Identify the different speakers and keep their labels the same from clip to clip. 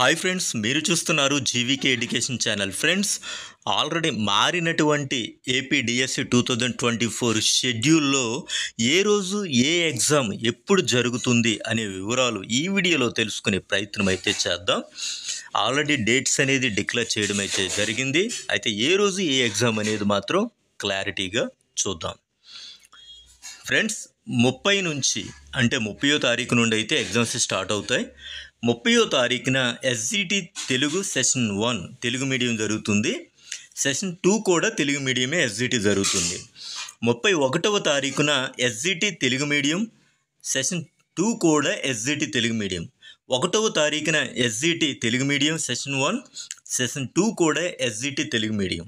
Speaker 1: hi friends మీరు చూస్తున్నారు GVK education channel friends already మారినటువంటి AP DSC two thousand twenty four షెడ్యూల్లో ఏ రోజు ఏ ఎగ్జామ్ ఎప్పుడు జరుగుతుంది అనే వివరాలు ఈ వీడియోలో తెలుసుకునే ప్రయత్నం అయితే చేద్దాం ఆల్రెడీ డేట్స్ అనేది డిక్లేర్ చేయడం అయితే జరిగింది అయితే ఏ రోజు ఏ ఎగ్జామ్ అనేది మాత్రం క్లారిటీగా చూద్దాం ఫ్రెండ్స్ ముప్పై నుంచి అంటే ముప్పయో తారీఖు నుండి అయితే ఎగ్జామ్స్ స్టార్ట్ అవుతాయి ముప్పయో తారీఖున SGT Telugu session one Telugu medium జరుగుతుంది సెషన్ టూ కూడా తెలుగు మీడియమే ఎస్జిటి జరుగుతుంది ముప్పై ఒకటవ తారీఖున SGT Telugu medium session two కూడా ఎస్జిటి తెలుగు మీడియం ఒకటవ తారీఖున SGT Telugu medium session one session two కూడా ఎస్జిటి తెలుగు మీడియం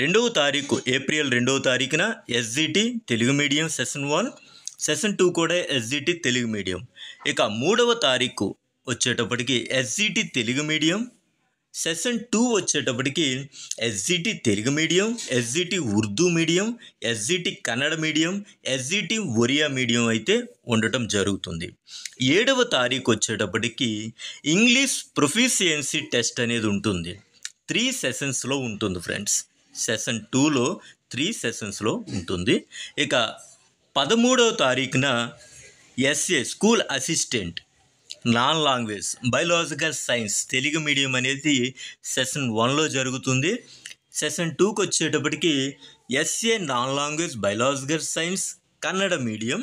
Speaker 1: రెండవ తారీఖు ఏప్రిల్ రెండవ తారీఖున SGT Telugu medium session one session two కూడా ఎస్జిటి తెలుగు మీడియం ఇక మూడవ తారీఖు వచ్చేటప్పటికి SGT Telugu medium session two వచ్చేటప్పటికి SGT Telugu medium SGT Urdu medium SGT Kannada medium SGT Oriya medium అయితే ఉండటం జరుగుతుంది ఏడవ తారీఖు వచ్చేటప్పటికి ఇంగ్లీష్ ప్రొఫిషియన్సీ టెస్ట్ అనేది ఉంటుంది త్రీ సెషన్స్లో ఉంటుంది ఫ్రెండ్స్ సెషన్ టూలో త్రీ సెషన్స్లో ఉంటుంది ఇక పదమూడవ తారీఖున SA school assistant non language biological science Telugu medium అనేది సెషన్ వన్లో జరుగుతుంది సెషన్ టూకి వచ్చేటప్పటికి SA non language biological science Kannada medium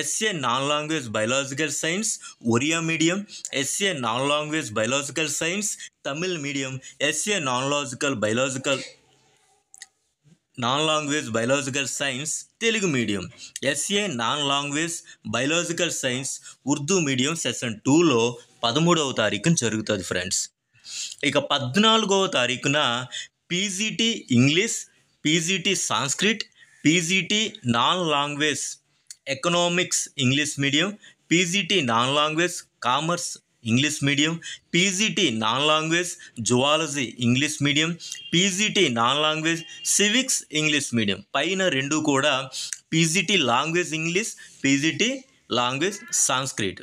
Speaker 1: SA non language biological science Oriya medium SA non language biological science Tamil medium SA non logical biological non language biological science Telugu medium SA non language biological science Urdu medium session టూలో పదమూడవ తారీఖున జరుగుతుంది friends ఇక పద్నాలుగవ తారీఖున PGT English PGT Sanskrit PGT non language economics English medium PGT non language commerce English medium PGT non language zoology English medium PGT non language civics English medium పైన రెండు కూడా PGT language English PGT language Sanskrit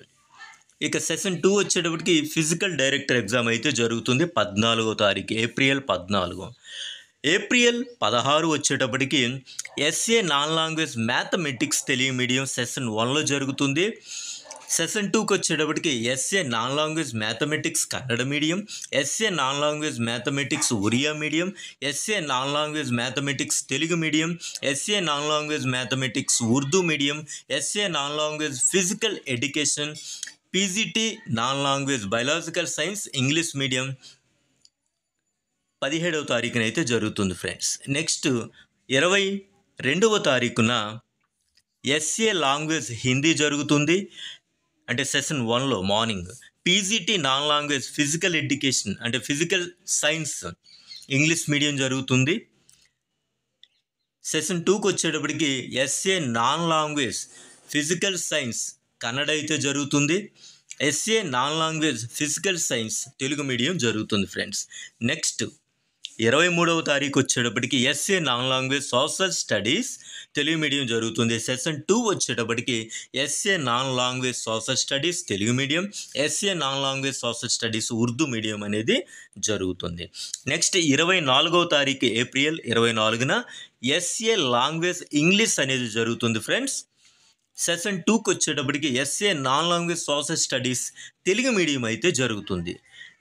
Speaker 1: ఇక session two వచ్చేటప్పటికి physical director exam అయితే జరుగుతుంది పద్నాలుగో తారీఖు April పద్నాలుగు ఏప్రిల్ పదహారు వచ్చేటప్పటికి SA non language mathematics Telugu medium session వన్లో జరుగుతుంది సెషన్ టూకి వచ్చేటప్పటికి SA non language mathematics Kannada medium SA non language mathematics Oriya medium SA non language mathematics Telugu medium SA non language mathematics Urdu medium SA non language physical education PGT non language biological science English medium పదిహేడవ తారీఖునైతే జరుగుతుంది friends next ఇరవై రెండవ తారీఖున SA language Hindi జరుగుతుంది అంటే session వన్లో morning PGT non language physical education అంటే ఫిజికల్ సైన్స్ ఇంగ్లీష్ మీడియం జరుగుతుంది సెషన్ టూకి వచ్చేటప్పటికి SA non language physical science Kannada అయితే జరుగుతుంది SA non language physical science Telugu medium జరుగుతుంది ఫ్రెండ్స్ నెక్స్ట్ ఇరవై మూడవ తారీఖు వచ్చేటప్పటికి SA non language social studies Telugu medium జరుగుతుంది సెషన్ టూ వచ్చేటప్పటికి SA non language social studies Telugu medium SA non language social studies Urdu medium అనేది జరుగుతుంది నెక్స్ట్ ఇరవై నాలుగవ తారీఖు ఏప్రిల్ ఇరవై నాలుగున ఎస్ఏ లాంగ్వేజ్ ఇంగ్లీష్ అనేది జరుగుతుంది ఫ్రెండ్స్ సెషన్ టూకి వచ్చేటప్పటికి SA non language social studies Telugu medium అయితే జరుగుతుంది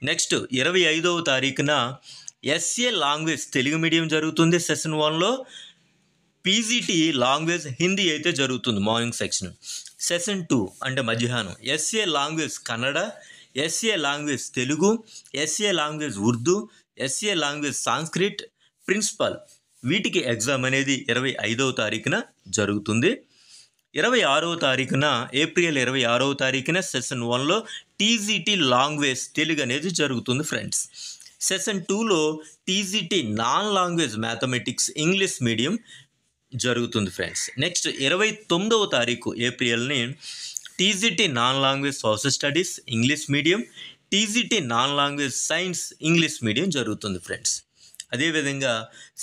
Speaker 1: నెక్స్ట్ ఇరవై ఐదవ తారీఖున ఎస్ఏ లాంగ్వేజ్ తెలుగు మీడియం జరుగుతుంది సెషన్ వన్లో పీజీటీ లాంగ్వేజ్ హిందీ అయితే జరుగుతుంది మార్నింగ్ సెక్షన్ సెషన్ టూ అంటే మధ్యాహ్నం SA language Kannada SA language Telugu SA language Urdu SA language Sanskrit principal వీటికి ఎగ్జామ్ అనేది ఇరవై ఐదవ తారీఖున జరుగుతుంది ఇరవై ఆరవ తారీఖున ఏప్రిల్ ఇరవై ఆరవ తారీఖున సెషన్ వన్లో టీజీటీ లాంగ్వేజ్ తెలుగు అనేది జరుగుతుంది ఫ్రెండ్స్ సెషన్ టూలో TGT non language mathematics English medium జరుగుతుంది ఫ్రెండ్స్ నెక్స్ట్ ఇరవై తొమ్మిదవ తారీఖు ఏప్రిల్ని TGT non language social studies English medium TGT non language science English medium జరుగుతుంది ఫ్రెండ్స్ అదేవిధంగా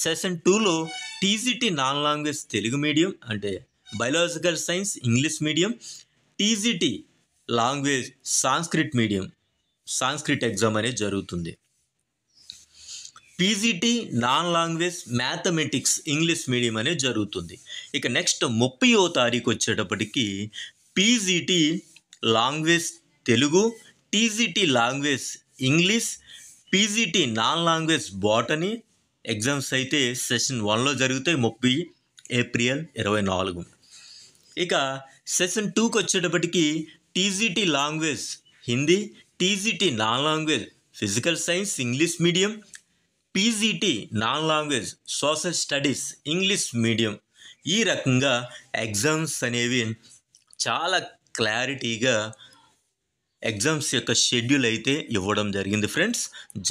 Speaker 1: సెషన్ టూలో TGT non language Telugu medium అంటే biological science English medium TGT language Sanskrit medium Sanskrit exam అనేది జరుగుతుంది PGT non language mathematics English medium అనేది జరుగుతుంది ఇక next ముప్పయో తారీఖు వచ్చేటప్పటికి PGT language Telugu TGT language English PGT non language botany exams అయితే సెషన్ వన్లో జరుగుతాయి ముప్పై ఏప్రిల్ ఇరవై నాలుగు ఇక సెషన్ టూకి వచ్చేటప్పటికి TGT language Hindi TGT non language physical science English medium PGT non language social studies English medium ఈ రకంగా ఎగ్జామ్స్ అనేవి చాలా క్లారిటీగా ఎగ్జామ్స్ యొక్క షెడ్యూల్ అయితే ఇవ్వడం జరిగింది ఫ్రెండ్స్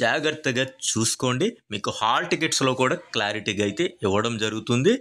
Speaker 1: జాగ్రత్తగా చూసుకోండి మీకు హాల్ టికెట్స్లో కూడా క్లారిటీగా అయితే ఇవ్వడం జరుగుతుంది